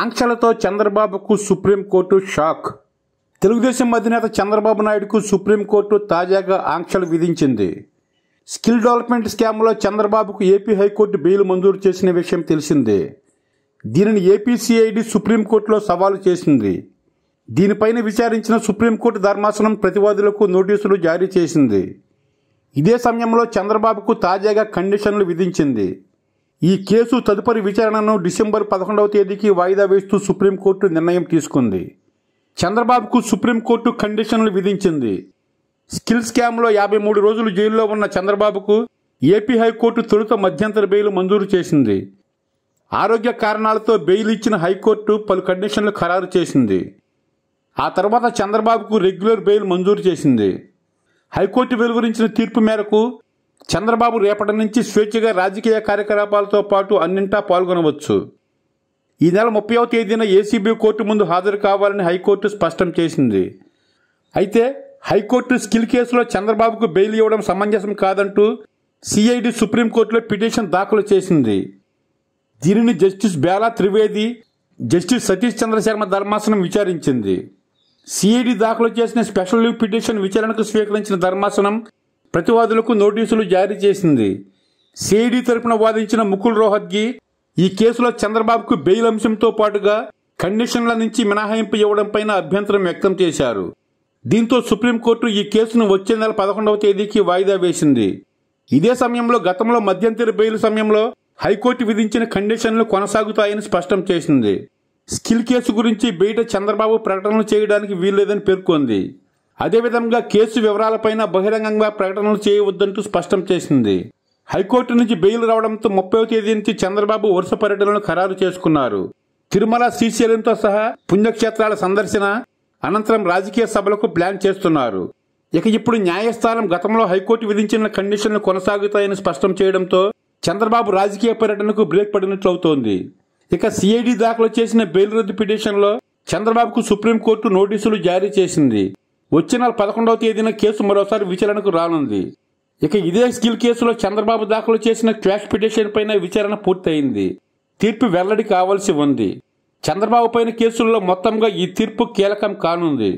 ఆంక్షలతో చంద్రబాబుకు supreme court shock Telugu Desam అధినేత చంద్రబాబు నాయుడుకు సుప్రీంకోర్టు తాజాగా ఆంక్షలు విధించింది స్కిల్ డెవలప్మెంట్ స్కామ్లో చంద్రబాబుకు ఏపీ హైకోర్టు బెయిల్ మంజూరు చేసిన విషయం తెలిసిందే దీనిని ఏపీసీఐడి సుప్రీంకోర్టులో సవాలు చేసింది దీనిపైన విచారించిన సుప్రీంకోర్టు ధర్మాసనం ప్రతివాదులకు నోటీసులు జారీ చేసింది ఇదే సమయంలో చంద్రబాబుకు తాజాగా కండిషన్లు విధించింది ఈ కేసు తదుపరి విచారణను డిసెంబర్ పదకొండవ తేదీకి వాయిదా వేస్తూ సుప్రీంకోర్టు నిర్ణయం తీసుకుంది చంద్రబాబుకు సుప్రీంకోర్టు కండిషన్లు విధించింది స్కిల్ స్కామ్లో యాభై మూడు రోజులు జైల్లో ఉన్న చంద్రబాబుకు ఏపీ హైకోర్టు తొలుత మధ్యంతర బెయిల్ మంజూరు చేసింది ఆరోగ్య కారణాలతో బెయిల్ ఇచ్చిన హైకోర్టు పలు కండిషన్లు ఖరారు చేసింది ఆ తర్వాత చంద్రబాబుకు రెగ్యులర్ బెయిల్ మంజూరు చేసింది హైకోర్టు వెలువరించిన తీర్పు మేరకు చంద్రబాబు రేపటి నుంచి స్వేచ్ఛగా రాజకీయ కార్యకలాపాలతో పాటు అన్నింటా పాల్గొనవచ్చు ఈ నెల ముప్పైవ తేదీన ఏసీబీ కోర్టు ముందు హాజరు కావాలని హైకోర్టు స్పష్టం చేసింది అయితే హైకోర్టు స్కిల్ కేసులో చంద్రబాబుకు బెయిల్ ఇవ్వడం సమంజసం కాదంటూ సిఐడి సుప్రీంకోర్టులో పిటిషన్ దాఖలు చేసింది దీనిని జస్టిస్ బేలా త్రివేది జస్టిస్ సతీష్ చంద్రశర్మ ధర్మాసనం విచారించింది సిఐడి దాఖలు చేసిన స్పెషల్ లీవ్ పిటిషన్ విచారణకు స్వీకరించిన ధర్మాసనం ప్రతివాదులకు నోటీసులు జారీ చేసింది సిఐడి తరపున వాదించిన ముకుల్ రోహద్గి ఈ కేసులో చంద్రబాబుకు బెయిల్ అంశంతో పాటుగా కండిషన్ల నుంచి మినహాయింపు ఇవ్వడంపైన అభ్యంతరం వ్యక్తం చేశారు దీంతో సుప్రీంకోర్టు ఈ కేసును వచ్చే నెల పదకొండవ తేదీకి వాయిదా వేసింది ఇదే సమయంలో గతంలో మధ్యంతర బెయిల్ సమయంలో హైకోర్టు విధించిన కండిషన్లు కొనసాగుతాయని స్పష్టం చేసింది స్కిల్ కేసు గురించి బయట చంద్రబాబు ప్రకటనలు చేయడానికి వీల్లేదని పేర్కొంది అదేవిధంగా కేసు వివరాలపైన బహిరంగంగా ప్రకటనలు చేయవద్దంటూ స్పష్టం చేసింది హైకోర్టు నుంచి బెయిల్ రావడంతో ముప్పై తేదీ నుంచి చంద్రబాబు వరుస పర్యటనలను ఖరారు చేసుకున్నారు తిరుమల శ్రీశైలంతో సహా పుణ్యక్షేత్రాల సందర్శన అనంతరం రాజకీయ సభలకు ప్లాన్ చేస్తున్నారు ఇక ఇప్పుడు న్యాయస్థానం గతంలో హైకోర్టు విధించిన కండిషన్లు కొనసాగుతాయని స్పష్టం చేయడంతో చంద్రబాబు రాజకీయ పర్యటనకు బ్రేక్ పడినట్లవుతోంది ఇక సిఐడి దాఖలు చేసిన బెయిల్ రద్దు పిటిషన్లో చంద్రబాబుకు సుప్రీంకోర్టు నోటీసులు జారీ చేసింది వచ్చే నెల పదకొండవ తేదీన కేసు మరోసారి విచారణకు రానుంది ఇక ఇదే స్కిల్ కేసులో చంద్రబాబు దాఖలు చేసిన క్లాష్ పిటిషన్ పైన విచారణ పూర్తయింది తీర్పు వెల్లడి కావాల్సి ఉంది చంద్రబాబు పైన కేసుల్లో మొత్తంగా ఈ తీర్పు కీలకం కానుంది